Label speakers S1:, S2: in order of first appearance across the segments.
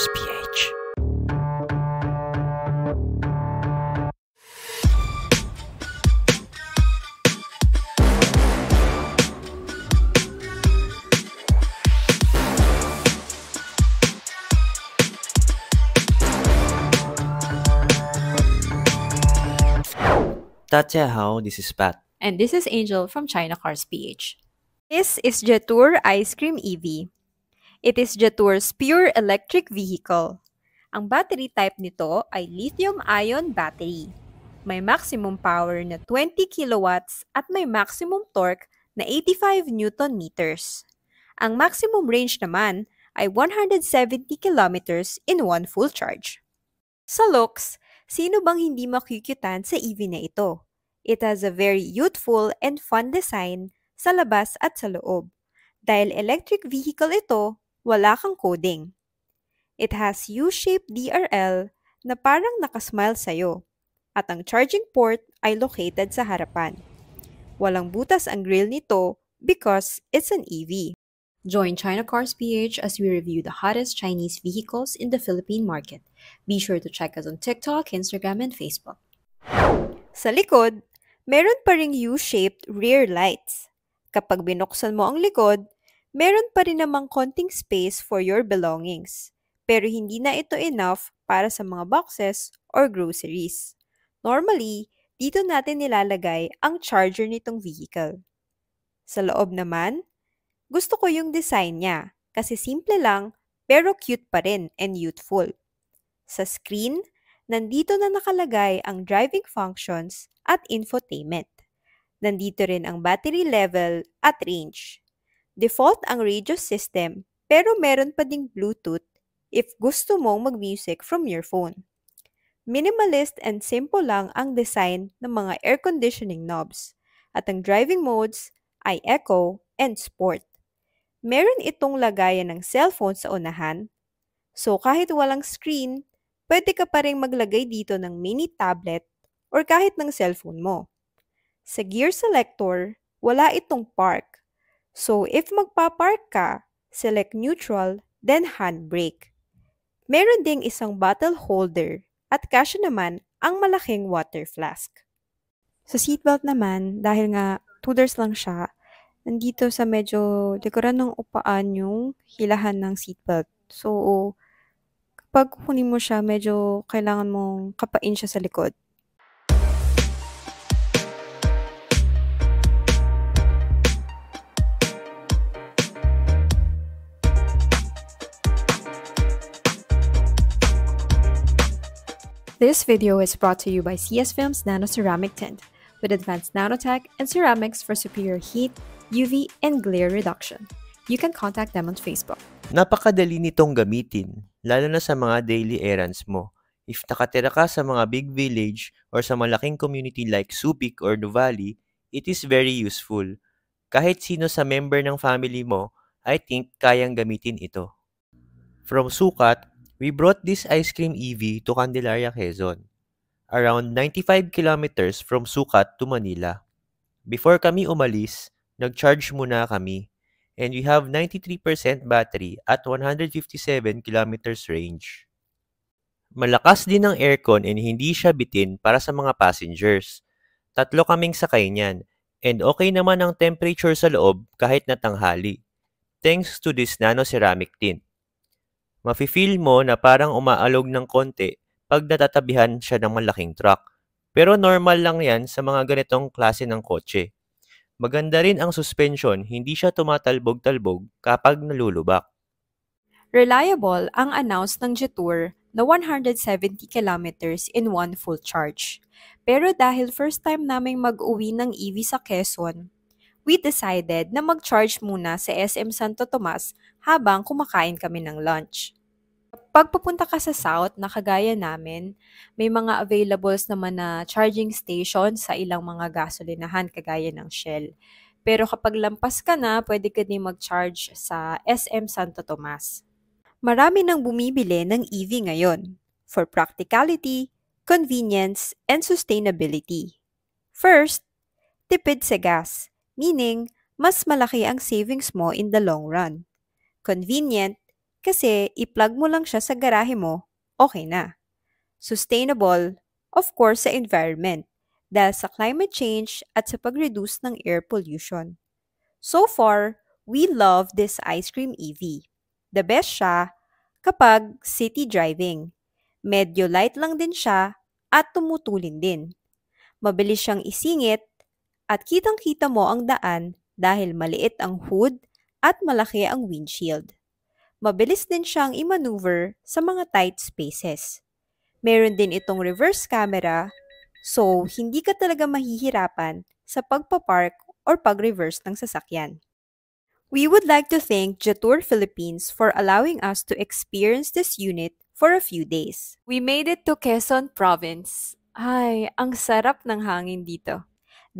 S1: PH. Tatia this is Pat.
S2: And this is Angel from China Cars PH. This is Jetour Ice Cream EV. It is Jetour's pure electric vehicle. Ang battery type nito ay lithium-ion battery. May maximum power na 20 kilowatts at may maximum torque na 85 newton meters. Ang maximum range naman ay 170 kilometers in one full charge. Sa looks, sino bang hindi makukyutan sa EV na ito? It has a very youthful and fun design sa labas at sa loob. Dahil electric vehicle ito, wala kang coding. It has U-shaped DRL na parang nakasmile sa'yo at ang charging port ay located sa harapan. Walang butas ang grill nito because it's an EV. Join China Cars PH as we review the hottest Chinese vehicles in the Philippine market. Be sure to check us on TikTok, Instagram, and Facebook. Sa likod, meron pa ring U-shaped rear lights. Kapag binuksan mo ang likod, meron pa rin namang konting space for your belongings, pero hindi na ito enough para sa mga boxes or groceries. Normally, dito natin nilalagay ang charger nitong vehicle. Sa loob naman, gusto ko yung design niya kasi simple lang pero cute pa rin and youthful. Sa screen, nandito na nakalagay ang driving functions at infotainment. Nandito rin ang battery level at range. Default ang radio system, pero meron pa ding Bluetooth if gusto mong mag-music from your phone. Minimalist and simple lang ang design ng mga air conditioning knobs at ang driving modes ay Eco and Sport. Meron itong lagayan ng cellphone sa unahan, so kahit walang screen, pwede ka pa rin maglagay dito ng mini tablet or kahit ng cellphone mo. Sa gear selector, wala itong park So if magpa-park ka, select neutral, then handbrake. Meron ding isang bottle holder at kasya naman ang malaking water flask. Sa seatbelt naman, dahil nga two lang siya, nandito sa medyo likuran ng upaan yung hilahan ng seatbelt. So, kapag kunin mo siya, medyo kailangan mong kapain siya sa likod. This video is brought to you by CS Films Nano Ceramic Tint with advanced nanotech and ceramics for superior heat, UV, and glare reduction. You can contact them on Facebook.
S1: Napakadali nitong gamitin, lalo na sa mga daily errands mo. If nakatira ka sa mga big village or sa malaking community like Subic or Duvali, it is very useful. Kahit sino sa member ng family mo, I think kayang gamitin ito. From sukat We brought this ice cream EV to Candelaria, Quezon, around 95 kilometers from Sukat to Manila. Before kami umalis, nag-charge muna kami and we have 93% battery at 157 kilometers range. Malakas din ang aircon and hindi siya bitin para sa mga passengers. Tatlo kaming sakay niyan and okay naman ang temperature sa loob kahit na tanghali thanks to this nano ceramic tint mafe-feel mo na parang umaalog ng konti pag natatabihan siya ng malaking truck. Pero normal lang yan sa mga ganitong klase ng kotse. Maganda rin ang suspension, hindi siya tumatalbog-talbog kapag nalulubak.
S2: Reliable ang announce ng Jetour na 170 kilometers in one full charge. Pero dahil first time naming mag-uwi ng EV sa Quezon, we decided na mag-charge muna sa SM Santo Tomas habang kumakain kami ng lunch. Pagpupunta ka sa South na kagaya namin, may mga availables naman na charging station sa ilang mga gasolinahan kagaya ng Shell. Pero kapag lampas ka na, pwede ka din mag-charge sa SM Santo Tomas. Marami nang bumibili ng EV ngayon for practicality, convenience, and sustainability. First, tipid sa gas. Meaning, mas malaki ang savings mo in the long run. Convenient, kasi i-plug mo lang siya sa garahe mo, okay na. Sustainable, of course sa environment, dahil sa climate change at sa pag-reduce ng air pollution. So far, we love this ice cream EV. The best siya kapag city driving. Medyo light lang din siya at tumutulin din. Mabilis siyang isingit at kitang-kita mo ang daan dahil maliit ang hood at malaki ang windshield. Mabilis din siyang i-maneuver sa mga tight spaces. Meron din itong reverse camera, so hindi ka talaga mahihirapan sa pagpapark or pag-reverse ng sasakyan. We would like to thank Jatour Philippines for allowing us to experience this unit for a few days. We made it to Quezon Province. Ay, ang sarap ng hangin dito.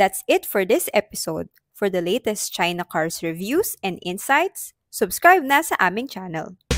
S2: That's it for this episode. For the latest China Cars reviews and insights, subscribe na sa aming channel.